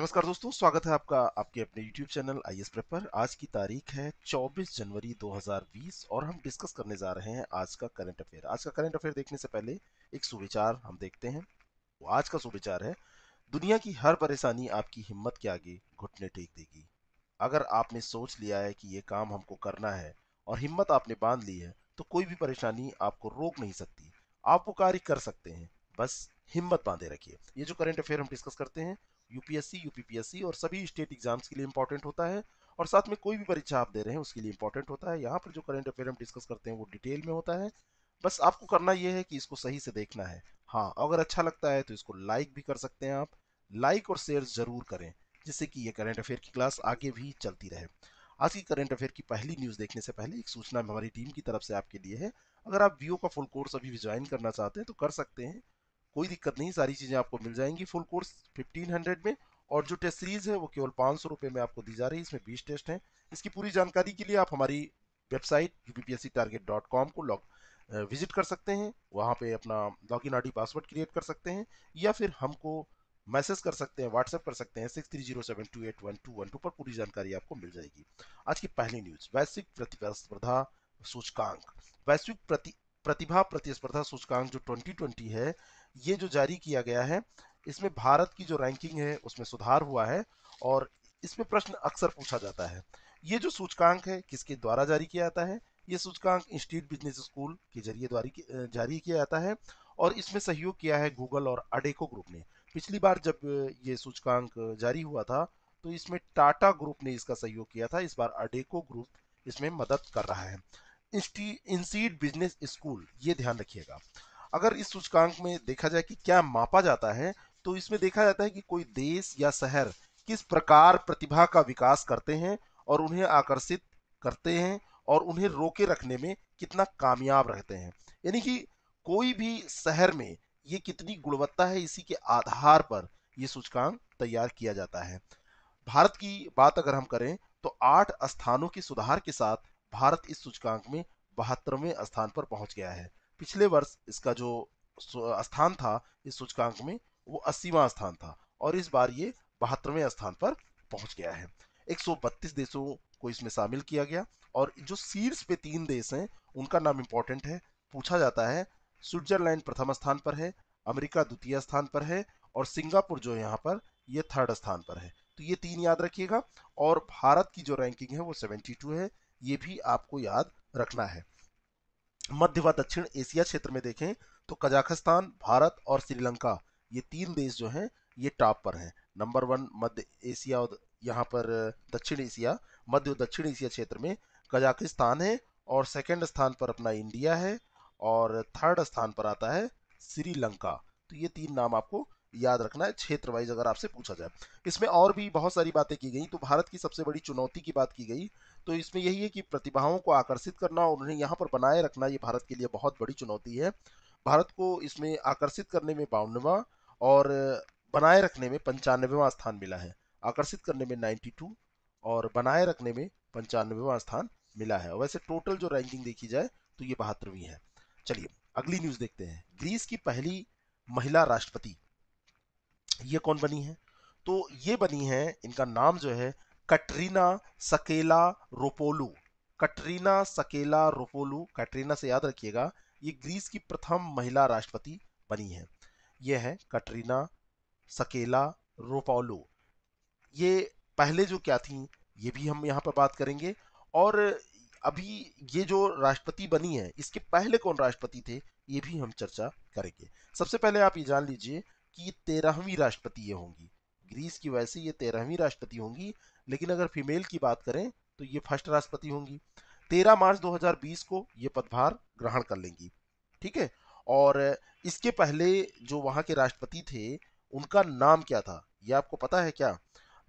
नमस्कार दोस्तों स्वागत है आपका आपके अपने YouTube channel I S prepper आज की तारीख है 24 जनवरी 2020 और हम डिस्कस करने जा रहे हैं आज का करंट अफेयर आज का करंट अफेयर देखने से पहले एक सुविचार हम देखते हैं वो आज का सुविचार है दुनिया की हर परेशानी आपकी हिम्मत के आगे घुटने टेक देगी अगर आपने सोच लिया है कि ये काम हमको करना है और हिम्मत आपने बांध ली है तो कोई भी परेशानी आपको रोक नहीं सकती आप वो कार्य कर सकते हैं बस हिम्मत बांधे रखिए ये जो करंट अफेयर हम डिस्कस करते हैं यूपीएससी यूपीपीएससी और सभी स्टेट एग्जाम्स के लिए इंपॉर्टेंट होता है और साथ में कोई भी परीक्षा आप दे रहे हैं उसके लिए इंपॉर्टेंट होता है यहाँ पर जो करंट अफेयर हम डिस्कस करते हैं वो डिटेल में होता है बस आपको करना यह है कि इसको सही से देखना है हाँ अगर अच्छा लगता है तो इसको लाइक भी कर सकते हैं आप लाइक और शेयर जरूर करें जिससे कि ये करंट अफेयर की क्लास आगे भी चलती रहे आज की करंट अफेयर की पहली न्यूज़ देखने से पहले एक सूचना हमारी टीम की तरफ से आपके लिए है अगर आप वीओ का फुल कोर्स अभी ज्वाइन करना चाहते हैं तो कर सकते हैं कोई दिक्कत नहीं सारी चीज़ें आपको मिल जाएंगी फुल कोर्स 1500 में और जो टेस्ट सीरीज़ है वो केवल पाँच में आपको दी जा रही है इसमें बीस टेस्ट हैं इसकी पूरी जानकारी के लिए आप हमारी वेबसाइट यू को लॉग विजिट कर सकते हैं वहाँ पे अपना log in ID password create कर सकते हैं या फिर हमको मैसेज कर सकते हैं व्हाट्सएप कर सकते हैं six three zero seven two eight one two one two पर पूरी जानकारी आपको मिल जाएगी आज की पहली न्यूज वैश्विक प्रतिस्पर्धा सूचकांक वैश्विक प्रति प्रतिभा प्रतिस्पर्धा सूचकांक जो 2020 है ये जो जारी किया गया है इसमें भारत की जो रैंकिंग है उसमें सुधार हुआ है और इसमें प्रश्न अक्सर पूछा जाता है ये जो सूचकांक है किसके द्वारा जारी किया जाता है ये सूचकांक इंस्टीट्यूट बिजनेस स्कूल के जरिए द्वारा जारी किया जाता है और इसमें सहयोग किया है गूगल और अडेको ग्रुप ने पिछली बार जब ये सूचकांक जारी हुआ था तो इसमें टाटा ग्रुप ने इसका सहयोग किया था इस बार अडेको ग्रुप इसमें मदद कर रहा है इंस्टी इंसीड बिजनेस स्कूल ये ध्यान रखिएगा अगर इस सूचकांक में देखा जाए कि क्या मापा जाता है तो इसमें देखा जाता है कि कोई देश या शहर किस प्रकार प्रतिभा का विकास करते हैं और उन्हें आकर्षित करते हैं और उन्हें रोके रखने में कितना कामयाब रहते हैं यानी कि कोई भी शहर में ये कितनी गुणवत्ता है इसी के आधार पर ये सूचकांक तैयार किया जाता है भारत की बात अगर हम करें तो आठ स्थानों के सुधार के साथ भारत इस सूचकांक में बहत्तरवें स्थान पर पहुंच गया है पिछले वर्ष इसका जो स्थान था इस सूचकांक में वो अस्सीवा स्थान था और इस बार ये बहत्तरवें स्थान पर पहुंच गया है 132 देशों को इसमें शामिल किया गया और जो शीर्ष पे तीन देश हैं उनका नाम इम्पोर्टेंट है पूछा जाता है स्विट्जरलैंड प्रथम स्थान पर है अमेरिका द्वितीय स्थान पर है और सिंगापुर जो है यहाँ पर ये थर्ड स्थान पर है तो ये तीन याद रखिएगा और भारत की जो रैंकिंग है वो 72 है ये भी आपको याद रखना है मध्य व दक्षिण एशिया क्षेत्र में देखें तो कजाकिस्तान भारत और श्रीलंका ये तीन देश जो हैं ये टॉप पर हैं नंबर वन मध्य एशिया और यहाँ पर दक्षिण एशिया मध्य और दक्षिण एशिया क्षेत्र में कजाकिस्तान है और सेकंड स्थान पर अपना इंडिया है और थर्ड स्थान पर आता है श्रीलंका तो ये तीन नाम आपको याद रखना है क्षेत्र वाइज अगर आपसे पूछा जाए इसमें और भी बहुत सारी बातें की गई तो भारत की सबसे बड़ी चुनौती की बात की गई तो इसमें यही है कि प्रतिभाओं को आकर्षित करना और उन्हें यहाँ पर बनाए रखना ये भारत के लिए बहुत बड़ी चुनौती है भारत को इसमें आकर्षित करने में बावनवा और बनाए रखने में पंचानवेवा स्थान मिला है आकर्षित करने में 92 और बनाए रखने में पंचानवेवा स्थान मिला है वैसे टोटल जो रैंकिंग देखी जाए तो ये बहत्तरवीं है चलिए अगली न्यूज देखते हैं ग्रीस की पहली महिला राष्ट्रपति ये कौन बनी है तो ये बनी है इनका नाम जो है कटरीना सकेला रोपोलू कटरीना सकेला रोपोलू कटरीना से याद रखिएगा ये ग्रीस की प्रथम महिला राष्ट्रपति बनी है ये है कटरीना सकेला रोपोलू ये पहले जो क्या थी ये भी हम यहाँ पर बात करेंगे और अभी ये जो राष्ट्रपति बनी है इसके पहले कौन राष्ट्रपति थे ये भी हम चर्चा करेंगे सबसे पहले आप ये जान लीजिए कि तेरहवीं राष्ट्रपति ये होंगी ग्रीस की वैसे ये तेरहवीं राष्ट्रपति होंगी लेकिन अगर फीमेल की बात करें तो ये फर्स्ट राष्ट्रपति होंगी 13 मार्च 2020 को ये पदभार ग्रहण कर लेंगी ठीक है और इसके पहले जो वहाँ के राष्ट्रपति थे उनका नाम क्या था ये आपको पता है क्या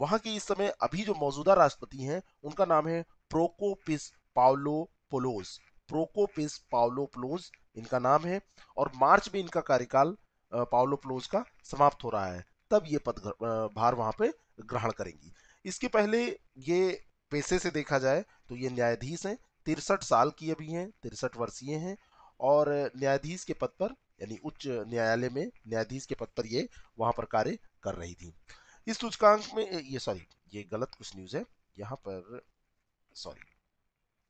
वहाँ के इस समय अभी जो मौजूदा राष्ट्रपति हैं उनका नाम है प्रोकोपिस पावलो पोलोस प्रोकोपिस पावलो पोलोस इनका नाम है और मार्च में इनका कार्यकाल पावलो पोलोस का समाप्त हो रहा है तब ये पद भार वहाँ पे ग्रहण करेंगी इसके पहले ये पेशे से देखा जाए तो ये न्यायाधीश हैं तिरसठ साल की अभी हैं तिरसठ वर्षीय हैं और न्यायाधीश के पद पर यानी उच्च न्यायालय में न्यायाधीश के पद पर ये वहां पर कार्य कर रही थी इस सूचकांक में ये सॉरी ये गलत कुछ न्यूज है यहाँ पर सॉरी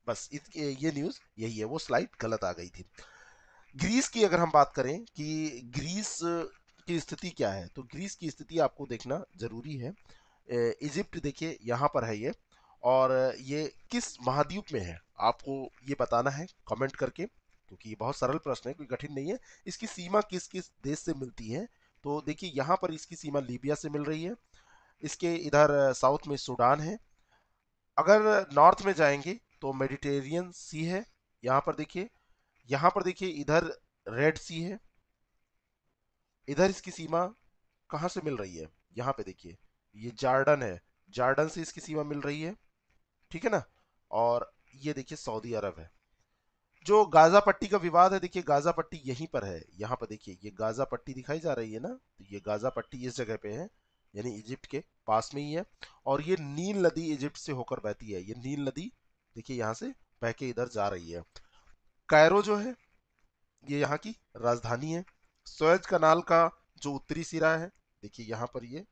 बस इत ये न्यूज यही है वो स्लाइड गलत आ गई थी ग्रीस की अगर हम बात करें कि ग्रीस की स्थिति क्या है तो ग्रीस की स्थिति आपको देखना जरूरी है इजिप्ट देखिए यहाँ पर है ये और ये किस महाद्वीप में है आपको ये बताना है कमेंट करके क्योंकि ये बहुत सरल प्रश्न है कोई कठिन नहीं है इसकी सीमा किस किस देश से मिलती है तो देखिए यहाँ पर इसकी सीमा लीबिया से मिल रही है इसके इधर साउथ में सूडान है अगर नॉर्थ में जाएंगे तो मेडिटेरियन सी है यहाँ पर देखिए यहाँ पर देखिए इधर रेड सी है इधर इसकी सीमा कहाँ से मिल रही है यहाँ पे देखिए ये जार्डन है जार्डन से इसकी सीमा मिल रही है ठीक है ना और ये देखिए सऊदी अरब है जो गाजा पट्टी का विवाद है देखिए गाजा पट्टी यहीं पर है यहाँ पर देखिए ये गाजा पट्टी दिखाई जा रही है ना तो ये गाजा पट्टी इस जगह पे है यानी इजिप्ट के पास में ही है और ये नील नदी इजिप्ट से होकर बहती है ये नील नदी देखिए यहाँ से बह के इधर जा रही है कायरो जो है ये यहाँ की राजधानी है सोयज कनाल का जो उत्तरी सिरा है देखिए यहाँ पर ये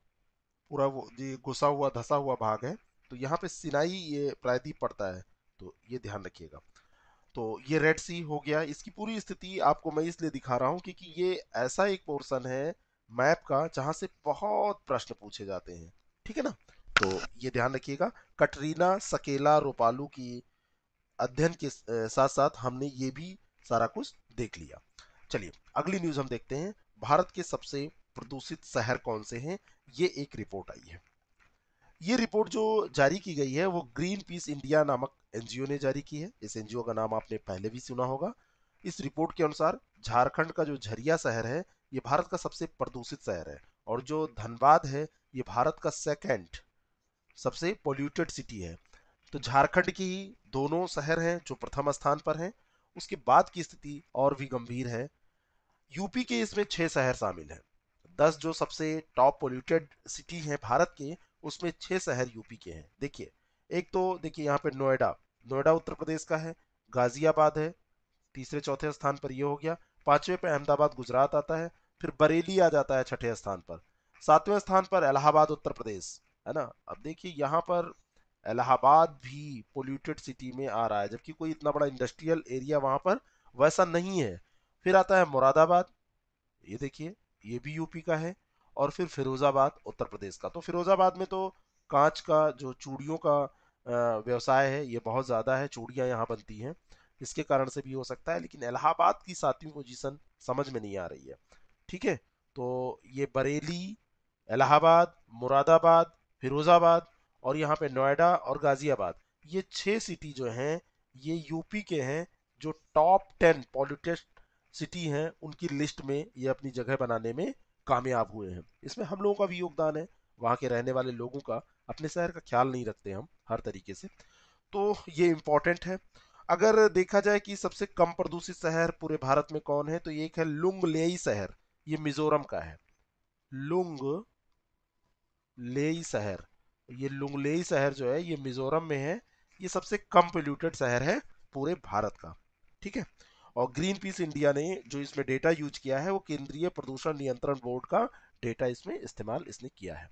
पूरा वो ये घुसा हुआ धसा हुआ भाग है तो यहाँ पे सिनाई ये प्रायद्वीप पड़ता है तो ये ध्यान रखिएगा तो ये रेड सी हो गया इसकी पूरी स्थिति आपको मैं इसलिए दिखा रहा हूँ क्योंकि ये ऐसा एक पोर्शन है मैप का जहाँ से बहुत प्रश्न पूछे जाते हैं ठीक है ना तो ये ध्यान रखिएगा कटरीना सकेला रोपालू की अध्ययन के साथ साथ हमने ये भी सारा कुछ देख लिया चलिए अगली न्यूज़ हम देखते हैं भारत के सबसे प्रदूषित शहर कौन से हैं ये एक रिपोर्ट आई है ये रिपोर्ट जो जारी की गई है वो ग्रीन पीस इंडिया नामक एनजीओ ने जारी की है इस एनजीओ का नाम आपने पहले भी सुना होगा इस रिपोर्ट के अनुसार झारखंड का जो झरिया शहर है ये भारत का सबसे प्रदूषित शहर है और जो धनबाद है ये भारत का सेकेंड सबसे पोल्यूटेड सिटी है तो झारखंड की दोनों शहर हैं जो प्रथम स्थान पर हैं उसके बाद की स्थिति और भी गंभीर है यूपी के इसमें छह शहर शामिल हैं दस जो सबसे टॉप पोल्यूटेड सिटी है भारत के उसमें छह शहर यूपी के हैं देखिए एक तो देखिए यहाँ पे नोएडा नोएडा उत्तर प्रदेश का है गाजियाबाद है तीसरे चौथे स्थान पर ये हो गया पांचवें पे अहमदाबाद गुजरात आता है फिर बरेली आ जाता है छठे स्थान पर सातवें स्थान पर इलाहाबाद उत्तर प्रदेश है ना अब देखिए यहाँ पर इलाहाबाद भी पोल्यूटेड सिटी में आ रहा है जबकि कोई इतना बड़ा इंडस्ट्रियल एरिया वहाँ पर वैसा नहीं है फिर आता है मुरादाबाद ये देखिए ये भी यूपी का है और फिर फिरोजाबाद उत्तर प्रदेश का तो फिरोजाबाद में तो कांच का जो चूड़ियों का व्यवसाय है ये बहुत ज़्यादा है चूड़ियाँ यहाँ बनती हैं इसके कारण से भी हो सकता है लेकिन इलाहाबाद की सातवीं पोजीशन समझ में नहीं आ रही है ठीक है तो ये बरेली इलाहाबाद मुरादाबाद फिरोजाबाद और यहाँ पे नोएडा और गाजियाबाद ये छः सिटी जो हैं ये यूपी के हैं जो टॉप टेन पॉलिटिक्स सिटी हैं उनकी लिस्ट में ये अपनी जगह बनाने में कामयाब हुए हैं इसमें हम लोगों का भी योगदान है वहाँ के रहने वाले लोगों का अपने शहर का ख्याल नहीं रखते हम हर तरीके से तो ये इम्पॉर्टेंट है अगर देखा जाए कि सबसे कम प्रदूषित शहर पूरे भारत में कौन है तो एक है लुंगलेई शहर ये मिजोरम का है लुंग लेई शहर ये लुंगलेई शहर जो है ये मिजोरम में है ये सबसे कम पोल्यूटेड शहर है पूरे भारत का ठीक है और ग्रीन पीस इंडिया ने जो इसमें डेटा यूज किया है वो केंद्रीय प्रदूषण नियंत्रण बोर्ड का डेटा इसमें इस्तेमाल इसने किया है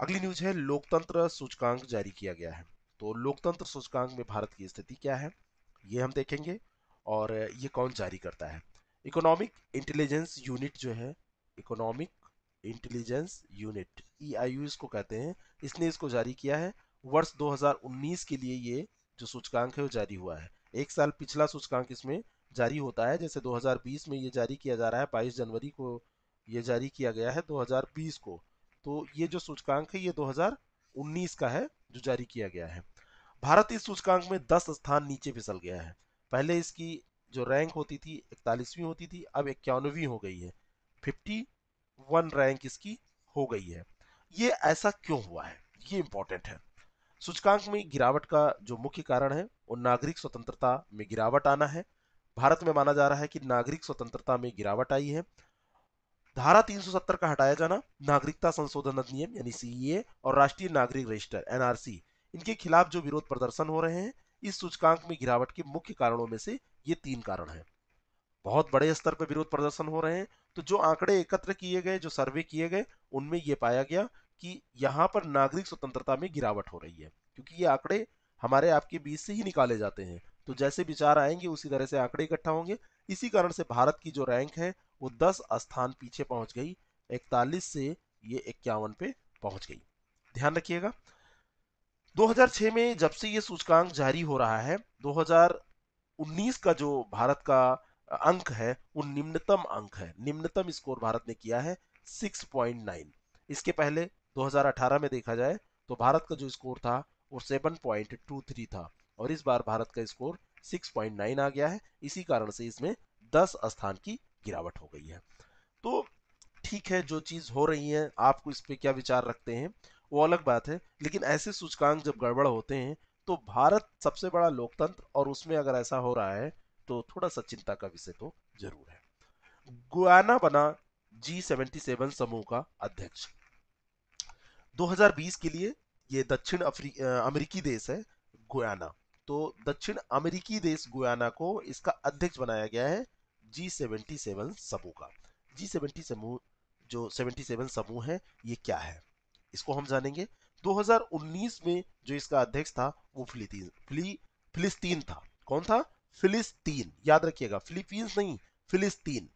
अगली न्यूज है लोकतंत्र सूचकांक जारी किया गया है तो लोकतंत्र सूचकांक में भारत की स्थिति क्या है ये हम देखेंगे और ये कौन जारी करता है इकोनॉमिक इंटेलिजेंस यूनिट जो है इकोनॉमिक इंटेलिजेंस यूनिट ई इसको कहते हैं इसने इसको जारी किया है वर्ष 2019 के लिए ये जो सूचकांक है वो जारी हुआ है एक साल पिछला सूचकांक इसमें जारी होता है जैसे 2020 में ये जारी किया जा रहा है बाईस जनवरी को ये जारी किया गया है 2020 को तो ये जो सूचकांक है ये 2019 का है जो जारी किया गया है भारत इस सूचकांक में 10 स्थान नीचे फिसल गया है पहले इसकी जो रैंक होती थी इकतालीसवीं होती थी अब इक्यानवी हो गई है फिफ्टी वन रैंक इसकी हो गई है ये ऐसा क्यों हुआ है ये इंपॉर्टेंट है सूचकांक में गिरावट का जो मुख्य कारण है वो नागरिक स्वतंत्रता में गिरावट आना है भारत में माना जा रहा है कि नागरिक स्वतंत्रता में गिरावट आई है धारा 370 का हटाया जाना नागरिकता संशोधन अधिनियम यानी सीईए e और राष्ट्रीय नागरिक रजिस्टर एनआरसी इनके खिलाफ जो विरोध प्रदर्शन हो रहे हैं इस सूचकांक में गिरावट के मुख्य कारणों में से ये तीन कारण है बहुत बड़े स्तर पर विरोध प्रदर्शन हो रहे हैं तो जो आंकड़े एकत्र किए गए जो सर्वे किए गए उनमें यह पाया गया कि यहाँ पर नागरिक स्वतंत्रता में गिरावट हो रही है क्योंकि ये आंकड़े हमारे आपके बीच से ही निकाले जाते हैं तो जैसे विचार आएंगे उसी तरह से आंकड़े इकट्ठा होंगे इसी कारण से भारत की जो रैंक है वो दस स्थान पीछे पहुंच गई इकतालीस से ये इक्यावन पे पहुंच गई ध्यान रखिएगा 2006 में जब से ये सूचकांक जारी हो रहा है 2019 का जो भारत का अंक है वो निम्नतम अंक है निम्नतम स्कोर भारत ने किया है 6.9 इसके पहले 2018 में देखा जाए तो भारत का जो स्कोर था वो सेवन पॉइंट टू थ्री था और इस बार भारत का स्कोर सिक्स पॉइंट नाइन आ गया है इसी कारण से इसमें दस स्थान की गिरावट हो गई है तो ठीक है जो चीज़ हो रही है आपको इस पर क्या विचार रखते हैं वो अलग बात है लेकिन ऐसे सूचकांक जब गड़बड़ होते हैं तो भारत सबसे बड़ा लोकतंत्र और उसमें अगर ऐसा हो रहा है तो थोड़ा सा चिंता का विषय तो जरूर है गुयाना बना जी सेवेंटी सेवन समूह का अध्यक्ष 2020 के लिए ये दक्षिण अमेरिकी देश है गुयाना तो दक्षिण अमेरिकी देश गुयाना को इसका अध्यक्ष बनाया गया है जी सेवेंटी सेवन समूह का जी सेवेंटी समूह जो सेवेंटी सेवन समूह है ये क्या है इसको हम जानेंगे 2019 में जो इसका अध्यक्ष था वो फिलिस्तीन फिली फिलिस्तीन था कौन था फिलिस्तीन याद रखिएगा फिलीपींस नहीं फिलिस्तीन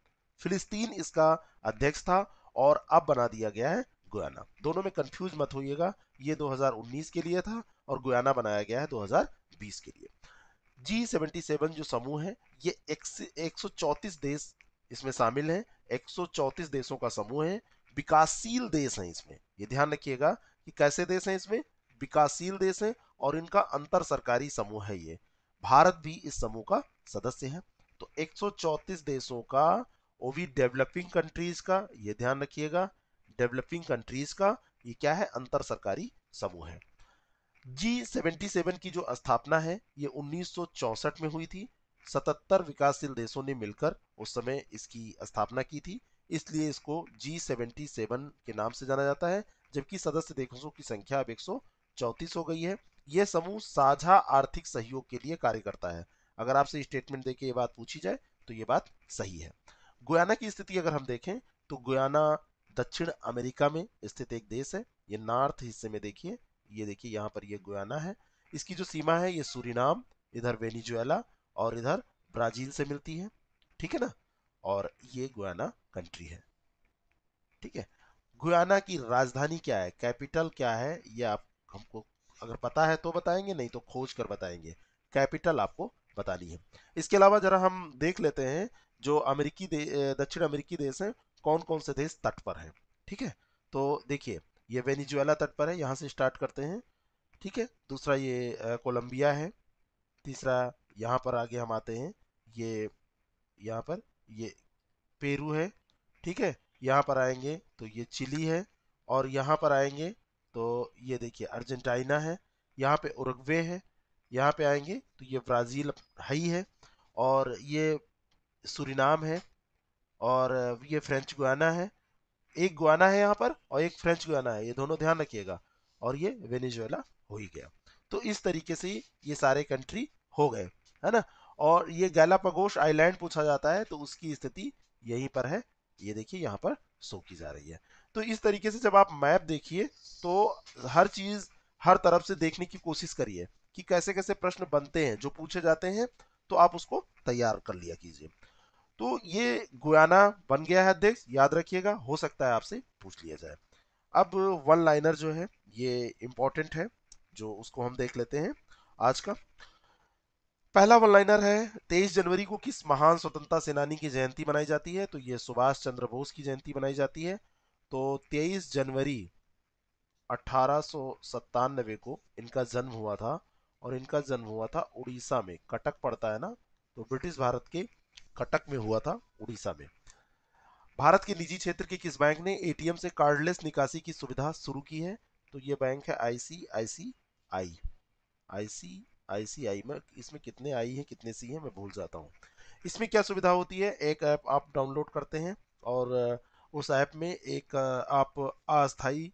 फिलिस्तीन इसका अध्यक्ष था और अब बना दिया गया है गुयाना दोनों में कंफ्यूज मत होइएगा ये 2019 के लिए था और गुयाना बनाया गया है 2020 के लिए जी सेवेंटी सेवन जो समूह है ये एक सौ देश इसमें शामिल हैं एक देशों का समूह है विकासशील देश हैं इसमें ये ध्यान रखिएगा कि कैसे देश हैं इसमें विकासशील देश हैं और इनका अंतर सरकारी समूह है ये भारत भी इस समूह का सदस्य है तो 134 देशों का वो भी डेवलपिंग कंट्रीज का ये ध्यान रखिएगा डेवलपिंग कंट्रीज का ये क्या है अंतर सरकारी समूह है जी सेवेंटी सेवन की जो स्थापना है ये उन्नीस में हुई थी 77 विकासशील देशों ने मिलकर उस समय इसकी स्थापना की थी इसलिए इसको जी सेवेंटी सेवन के नाम से जाना जाता है जबकि सदस्य देशों की संख्या अब एक हो गई है यह समूह साझा आर्थिक सहयोग के लिए कार्य करता है अगर आपसे स्टेटमेंट देके ये बात पूछी जाए तो ये बात सही है गुयाना की स्थिति अगर हम देखें तो गुयाना दक्षिण अमेरिका में स्थित एक देश है ये नॉर्थ हिस्से में देखिए ये देखिए यहाँ पर ये गुयाना है इसकी जो सीमा है ये सूरीनाम इधर वेनिजुएला और इधर ब्राजील से मिलती है ठीक है ना और ये गुयाना कंट्री है ठीक है गुयाना की राजधानी क्या है कैपिटल क्या है ये आप हमको अगर पता है तो बताएंगे नहीं तो खोज कर बताएंगे कैपिटल आपको बतानी है इसके अलावा जरा हम देख लेते हैं जो अमेरिकी दक्षिण अमेरिकी देश है कौन कौन से देश तट पर हैं ठीक है तो देखिए ये वेनिजुएला तट पर है यहाँ से स्टार्ट करते हैं ठीक है दूसरा ये कोलंबिया है तीसरा यहाँ पर आगे हम आते हैं ये यहाँ पर ये पेरू है ठीक है यहाँ पर आएंगे तो ये चिली है और यहाँ पर आएंगे तो ये देखिए अर्जेंटाइना है यहाँ पे उरुग्वे है यहाँ पे आएंगे तो ये ब्राज़ील हई है और ये सुरिनाम है और ये फ्रेंच गुआना है एक गुआना है यहाँ पर और एक फ्रेंच गुआना है ये दोनों ध्यान रखिएगा और ये वेनेजुएला हो ही गया तो इस तरीके से ये सारे कंट्री हो गए है ना और ये गैलापागोस आइलैंड पूछा जाता है तो उसकी स्थिति यहीं पर है ये देखिए यहाँ पर सो की जा रही है तो इस तरीके से जब आप मैप देखिए तो हर चीज हर तरफ से देखने की कोशिश करिए कि कैसे कैसे प्रश्न बनते हैं जो पूछे जाते हैं तो आप उसको तैयार कर लिया कीजिए तो ये गुयाना बन गया है अध्यक्ष याद रखिएगा हो सकता है आपसे पूछ लिया जाए अब वन लाइनर जो है ये इम्पोर्टेंट है जो उसको हम देख लेते हैं आज का पहला वन लाइनर है तेईस जनवरी को किस महान स्वतंत्रता सेनानी की जयंती मनाई जाती है तो ये सुभाष चंद्र बोस की जयंती मनाई जाती है तो तेईस जनवरी अठारह को इनका जन्म हुआ था और इनका जन्म हुआ था उड़ीसा में कटक पड़ता है ना तो ब्रिटिश भारत के कटक में हुआ था उड़ीसा में भारत के निजी क्षेत्र के किस बैंक ने एटीएम से कार्डलेस निकासी की सुविधा शुरू की है तो ये बैंक है आईसीआईसीआई आईसीआईसीआई में इसमें कितने आई है कितने सी है मैं भूल जाता हूँ इसमें क्या सुविधा होती है एक ऐप आप डाउनलोड करते हैं और उस ऐप में एक आप अस्थाई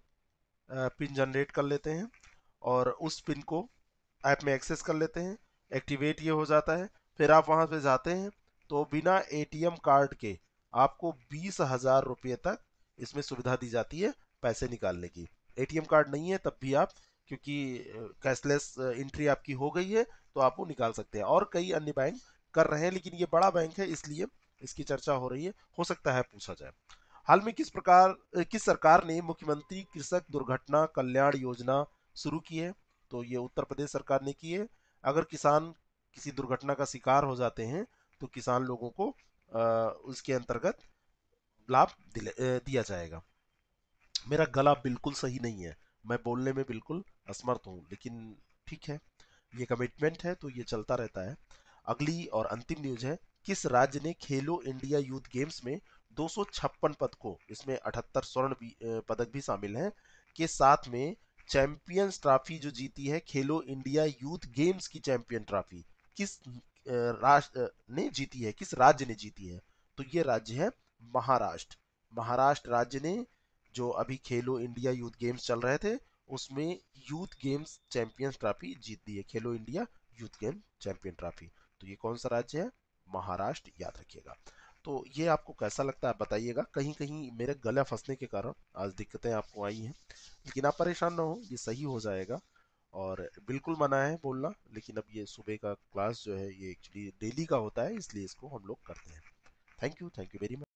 पिन जनरेट कर लेते हैं और उस पिन को ऐप में एक्सेस कर लेते हैं एक्टिवेट ये हो जाता है फिर आप वहाँ पे जाते हैं तो बिना एटीएम कार्ड के आपको बीस हजार रुपये तक इसमें सुविधा दी जाती है पैसे निकालने की एटीएम कार्ड नहीं है तब भी आप क्योंकि कैशलेस एंट्री आपकी हो गई है तो आप वो निकाल सकते हैं और कई अन्य बैंक कर रहे हैं लेकिन ये बड़ा बैंक है इसलिए इसकी चर्चा हो रही है हो सकता है पूछा जाए हाल में किस प्रकार किस सरकार ने मुख्यमंत्री कृषक दुर्घटना कल्याण योजना शुरू की है तो ये उत्तर प्रदेश सरकार ने की है अगर किसान किसी दुर्घटना का शिकार हो जाते हैं तो किसान लोगों को उसके अंतर्गत लाभ दिया जाएगा मेरा गला बिल्कुल सही नहीं है मैं बोलने में बिल्कुल असमर्थ हूँ लेकिन ठीक है ये कमिटमेंट है तो ये चलता रहता है अगली और अंतिम न्यूज है किस राज्य ने खेलो इंडिया यूथ गेम्स में दो पद को इसमें अठहत्तर स्वर्ण पदक भी शामिल हैं के साथ में चैंपियंस ट्रॉफी जो जीती है खेलो इंडिया यूथ गेम्स की चैंपियन ट्रॉफी किस राष्ट्र ने जीती है किस राज्य ने जीती है तो ये राज्य है महाराष्ट्र महाराष्ट्र राज्य ने जो अभी खेलो इंडिया यूथ गेम्स चल रहे थे उसमें यूथ गेम्स चैंपियंस ट्रॉफी जीत दी है Khelo India youth game champion trophy तो ये कौन सा राज्य है महाराष्ट्र याद रखिएगा तो ये आपको कैसा लगता है बताइएगा कहीं कहीं मेरे गला फंसने के कारण आज दिक्कतें आपको आई हैं लेकिन आप परेशान ना हो ये सही हो जाएगा और बिल्कुल मना है बोलना लेकिन अब ये सुबह का क्लास जो है ये एक्चुअली डेली का होता है इसलिए इसको हम लोग करते हैं thank you thank you very much